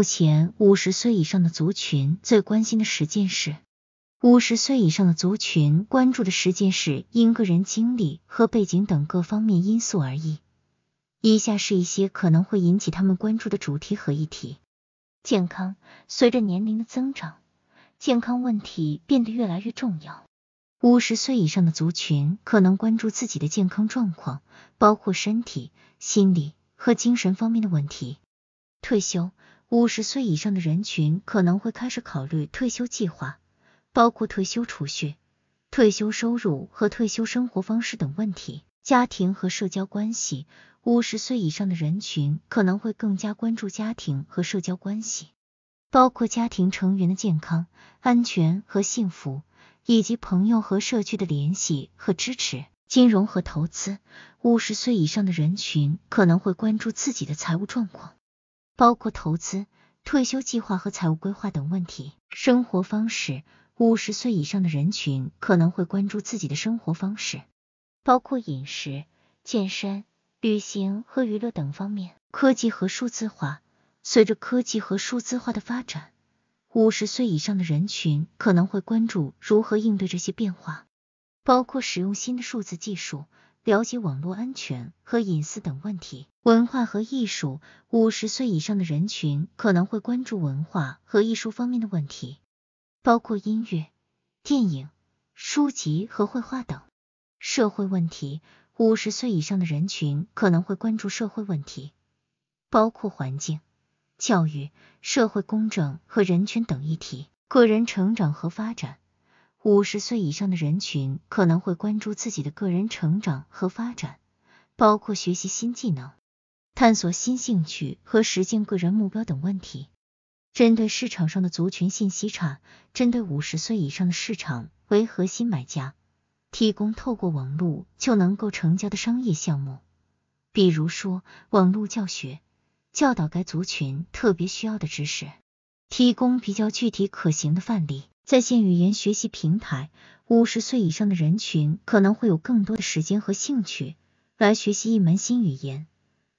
目前五十岁以上的族群最关心的十件事，五十岁以上的族群关注的十件事因个人经历和背景等各方面因素而异。以下是一些可能会引起他们关注的主题和议题：健康，随着年龄的增长，健康问题变得越来越重要。五十岁以上的族群可能关注自己的健康状况，包括身体、心理和精神方面的问题。退休。五十岁以上的人群可能会开始考虑退休计划，包括退休储蓄、退休收入和退休生活方式等问题。家庭和社交关系，五十岁以上的人群可能会更加关注家庭和社交关系，包括家庭成员的健康、安全和幸福，以及朋友和社区的联系和支持。金融和投资，五十岁以上的人群可能会关注自己的财务状况。包括投资、退休计划和财务规划等问题。生活方式，五十岁以上的人群可能会关注自己的生活方式，包括饮食、健身、旅行和娱乐等方面。科技和数字化，随着科技和数字化的发展，五十岁以上的人群可能会关注如何应对这些变化，包括使用新的数字技术。了解网络安全和隐私等问题。文化和艺术，五十岁以上的人群可能会关注文化和艺术方面的问题，包括音乐、电影、书籍和绘画等。社会问题，五十岁以上的人群可能会关注社会问题，包括环境、教育、社会公正和人权等议题。个人成长和发展。五十岁以上的人群可能会关注自己的个人成长和发展，包括学习新技能、探索新兴趣和实现个人目标等问题。针对市场上的族群信息差，针对五十岁以上的市场为核心买家，提供透过网络就能够成交的商业项目，比如说网络教学，教导该族群特别需要的知识，提供比较具体可行的范例。在线语言学习平台，五十岁以上的人群可能会有更多的时间和兴趣来学习一门新语言，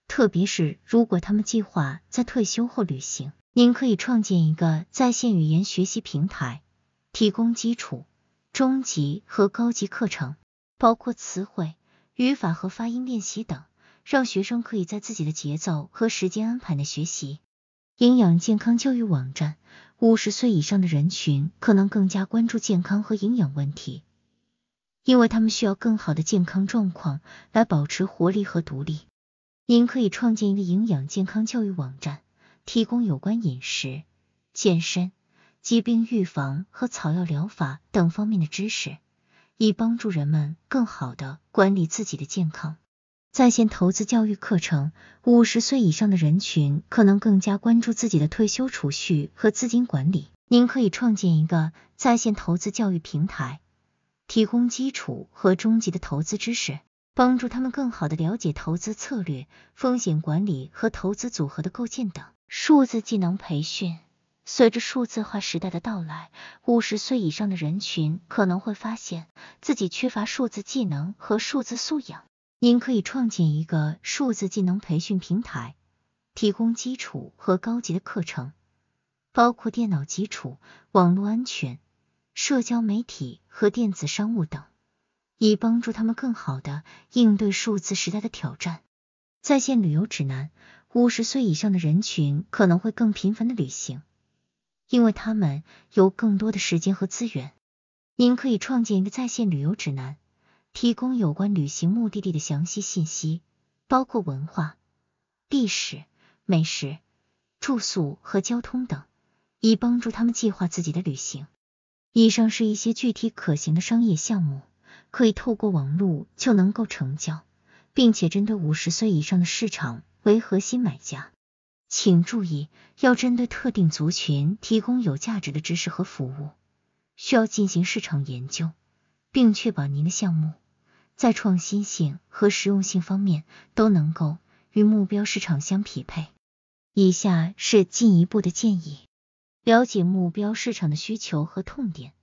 特别是如果他们计划在退休后旅行。您可以创建一个在线语言学习平台，提供基础、中级和高级课程，包括词汇、语法和发音练习等，让学生可以在自己的节奏和时间安排的学习。营养健康教育网站，五十岁以上的人群可能更加关注健康和营养问题，因为他们需要更好的健康状况来保持活力和独立。您可以创建一个营养健康教育网站，提供有关饮食、健身、疾病预防和草药疗法等方面的知识，以帮助人们更好的管理自己的健康。在线投资教育课程，五十岁以上的人群可能更加关注自己的退休储蓄和资金管理。您可以创建一个在线投资教育平台，提供基础和中级的投资知识，帮助他们更好的了解投资策略、风险管理和投资组合的构建等。数字技能培训，随着数字化时代的到来，五十岁以上的人群可能会发现自己缺乏数字技能和数字素养。您可以创建一个数字技能培训平台，提供基础和高级的课程，包括电脑基础、网络安全、社交媒体和电子商务等，以帮助他们更好的应对数字时代的挑战。在线旅游指南，五十岁以上的人群可能会更频繁的旅行，因为他们有更多的时间和资源。您可以创建一个在线旅游指南。提供有关旅行目的地的详细信息，包括文化、历史、美食、住宿和交通等，以帮助他们计划自己的旅行。以上是一些具体可行的商业项目，可以透过网络就能够成交，并且针对五十岁以上的市场为核心买家。请注意，要针对特定族群提供有价值的知识和服务，需要进行市场研究，并确保您的项目。在创新性和实用性方面都能够与目标市场相匹配。以下是进一步的建议：了解目标市场的需求和痛点。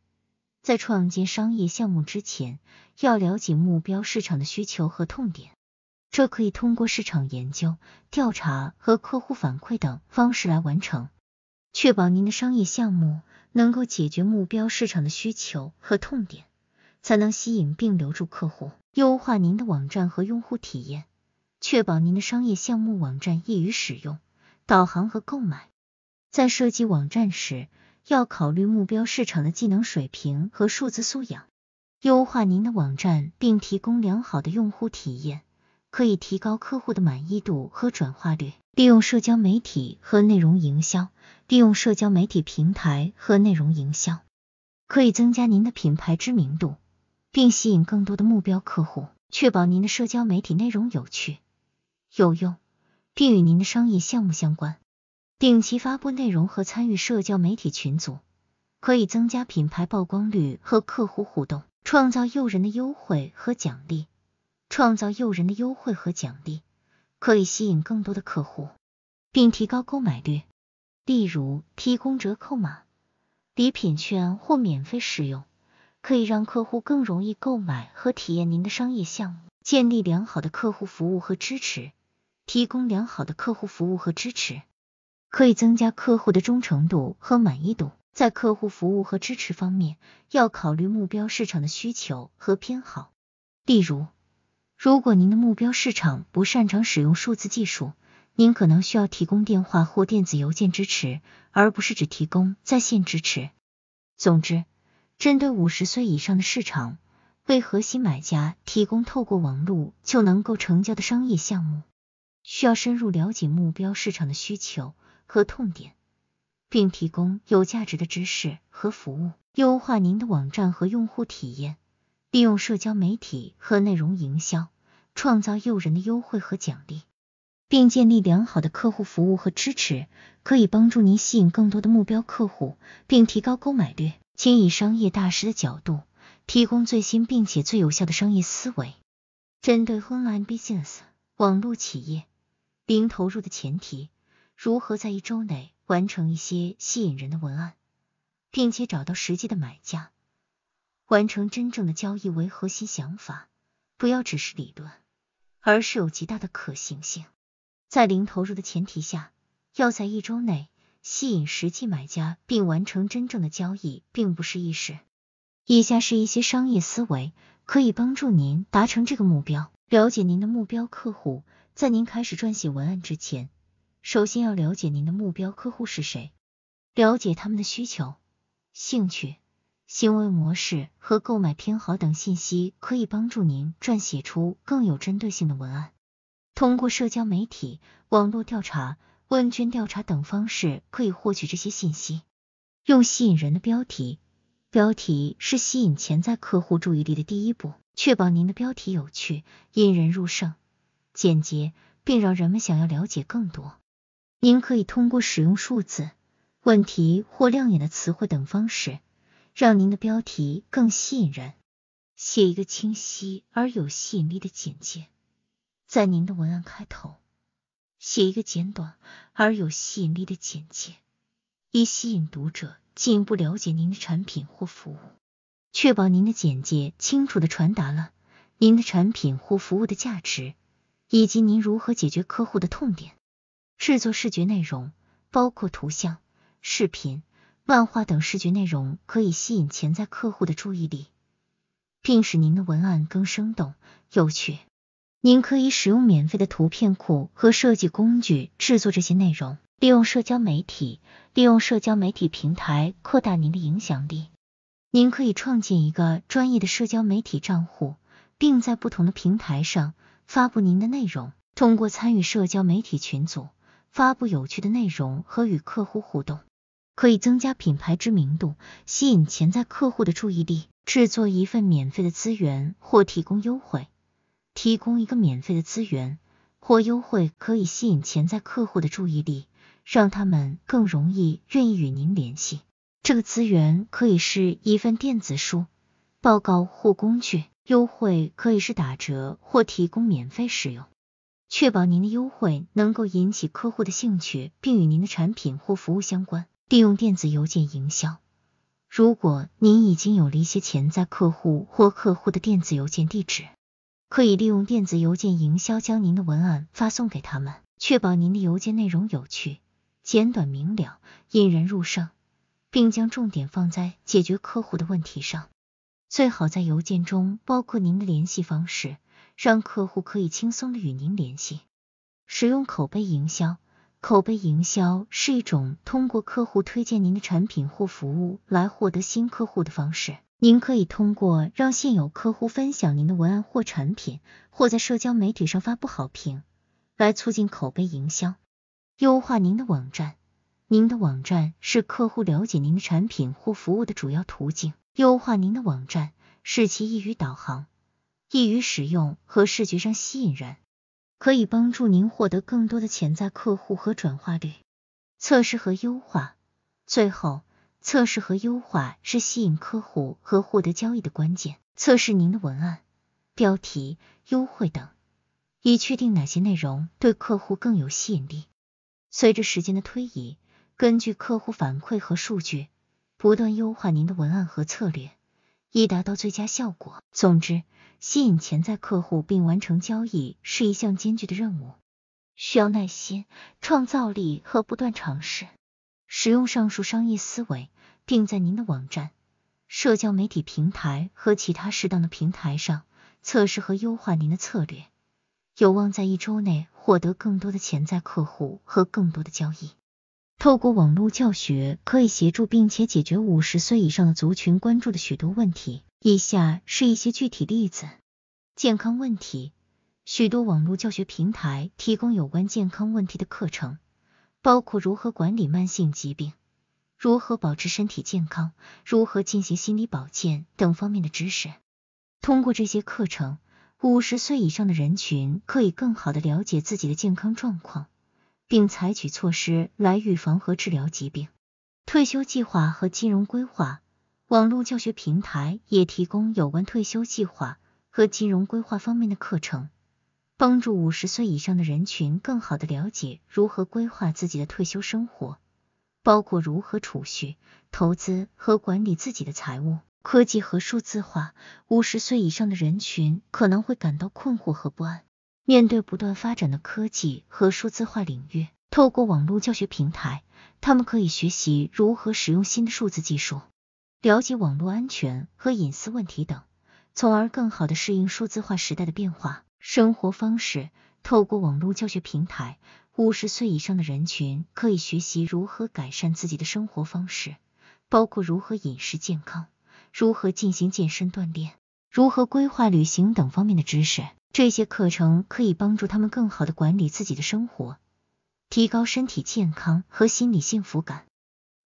在创建商业项目之前，要了解目标市场的需求和痛点，这可以通过市场研究、调查和客户反馈等方式来完成，确保您的商业项目能够解决目标市场的需求和痛点。才能吸引并留住客户，优化您的网站和用户体验，确保您的商业项目网站易于使用、导航和购买。在设计网站时，要考虑目标市场的技能水平和数字素养。优化您的网站并提供良好的用户体验，可以提高客户的满意度和转化率。利用社交媒体和内容营销，利用社交媒体平台和内容营销，可以增加您的品牌知名度。并吸引更多的目标客户，确保您的社交媒体内容有趣、有用，并与您的商业项目相关。定期发布内容和参与社交媒体群组，可以增加品牌曝光率和客户互动。创造诱人的优惠和奖励，创造诱人的优惠和奖励，可以吸引更多的客户，并提高购买率。例如，提供折扣码、礼品券或免费使用。可以让客户更容易购买和体验您的商业项目，建立良好的客户服务和支持，提供良好的客户服务和支持，可以增加客户的忠诚度和满意度。在客户服务和支持方面，要考虑目标市场的需求和偏好。例如，如果您的目标市场不擅长使用数字技术，您可能需要提供电话或电子邮件支持，而不是只提供在线支持。总之。针对五十岁以上的市场，为核心买家提供透过网络就能够成交的商业项目，需要深入了解目标市场的需求和痛点，并提供有价值的知识和服务。优化您的网站和用户体验，利用社交媒体和内容营销，创造诱人的优惠和奖励，并建立良好的客户服务和支持，可以帮助您吸引更多的目标客户，并提高购买率。请以商业大师的角度，提供最新并且最有效的商业思维。针对 online business 网络企业零投入的前提，如何在一周内完成一些吸引人的文案，并且找到实际的买家，完成真正的交易为核心想法，不要只是理论，而是有极大的可行性。在零投入的前提下，要在一周内。吸引实际买家并完成真正的交易并不是易事。以下是一些商业思维可以帮助您达成这个目标：了解您的目标客户。在您开始撰写文案之前，首先要了解您的目标客户是谁，了解他们的需求、兴趣、行为模式和购买偏好等信息，可以帮助您撰写出更有针对性的文案。通过社交媒体、网络调查。问卷调查等方式可以获取这些信息。用吸引人的标题，标题是吸引潜在客户注意力的第一步。确保您的标题有趣、引人入胜、简洁，并让人们想要了解更多。您可以通过使用数字、问题或亮眼的词汇等方式，让您的标题更吸引人。写一个清晰而有吸引力的简介，在您的文案开头。写一个简短而有吸引力的简介，以吸引读者进一步了解您的产品或服务。确保您的简介清楚的传达了您的产品或服务的价值，以及您如何解决客户的痛点。制作视觉内容，包括图像、视频、漫画等视觉内容，可以吸引潜在客户的注意力，并使您的文案更生动有趣。您可以使用免费的图片库和设计工具制作这些内容，利用社交媒体，利用社交媒体平台扩大您的影响力。您可以创建一个专业的社交媒体账户，并在不同的平台上发布您的内容。通过参与社交媒体群组，发布有趣的内容和与客户互动，可以增加品牌知名度，吸引潜在客户的注意力。制作一份免费的资源或提供优惠。提供一个免费的资源或优惠，可以吸引潜在客户的注意力，让他们更容易愿意与您联系。这个资源可以是一份电子书、报告或工具，优惠可以是打折或提供免费使用。确保您的优惠能够引起客户的兴趣，并与您的产品或服务相关。利用电子邮件营销，如果您已经有了一些潜在客户或客户的电子邮件地址。可以利用电子邮件营销将您的文案发送给他们，确保您的邮件内容有趣、简短、明了、引人入胜，并将重点放在解决客户的问题上。最好在邮件中包括您的联系方式，让客户可以轻松的与您联系。使用口碑营销，口碑营销是一种通过客户推荐您的产品或服务来获得新客户的方式。您可以通过让现有客户分享您的文案或产品，或在社交媒体上发布好评，来促进口碑营销。优化您的网站，您的网站是客户了解您的产品或服务的主要途径。优化您的网站使其易于导航、易于使用和视觉上吸引人，可以帮助您获得更多的潜在客户和转化率。测试和优化，最后。测试和优化是吸引客户和获得交易的关键。测试您的文案、标题、优惠等，以确定哪些内容对客户更有吸引力。随着时间的推移，根据客户反馈和数据，不断优化您的文案和策略，以达到最佳效果。总之，吸引潜在客户并完成交易是一项艰巨的任务，需要耐心、创造力和不断尝试。使用上述商业思维，并在您的网站、社交媒体平台和其他适当的平台上测试和优化您的策略，有望在一周内获得更多的潜在客户和更多的交易。透过网络教学可以协助并且解决五十岁以上的族群关注的许多问题。以下是一些具体例子：健康问题，许多网络教学平台提供有关健康问题的课程。包括如何管理慢性疾病、如何保持身体健康、如何进行心理保健等方面的知识。通过这些课程，五十岁以上的人群可以更好的了解自己的健康状况，并采取措施来预防和治疗疾病。退休计划和金融规划网络教学平台也提供有关退休计划和金融规划方面的课程。帮助五十岁以上的人群更好的了解如何规划自己的退休生活，包括如何储蓄、投资和管理自己的财务。科技和数字化，五十岁以上的人群可能会感到困惑和不安，面对不断发展的科技和数字化领域。透过网络教学平台，他们可以学习如何使用新的数字技术，了解网络安全和隐私问题等，从而更好的适应数字化时代的变化。生活方式。透过网络教学平台，五十岁以上的人群可以学习如何改善自己的生活方式，包括如何饮食健康、如何进行健身锻炼、如何规划旅行等方面的知识。这些课程可以帮助他们更好的管理自己的生活，提高身体健康和心理幸福感。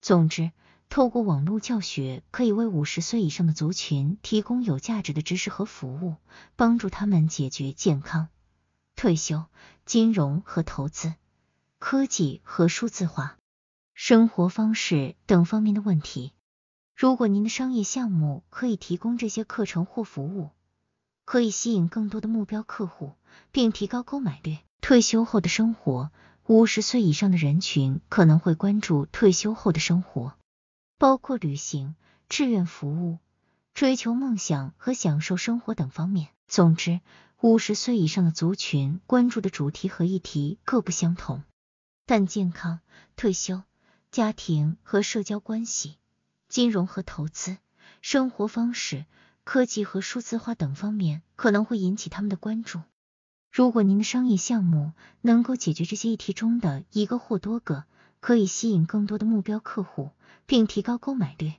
总之，透过网络教学，可以为五十岁以上的族群提供有价值的知识和服务，帮助他们解决健康、退休、金融和投资、科技和数字化、生活方式等方面的问题。如果您的商业项目可以提供这些课程或服务，可以吸引更多的目标客户，并提高购买率。退休后的生活，五十岁以上的人群可能会关注退休后的生活。包括旅行、志愿服务、追求梦想和享受生活等方面。总之，五十岁以上的族群关注的主题和议题各不相同，但健康、退休、家庭和社交关系、金融和投资、生活方式、科技和数字化等方面可能会引起他们的关注。如果您的商业项目能够解决这些议题中的一个或多个，可以吸引更多的目标客户，并提高购买率。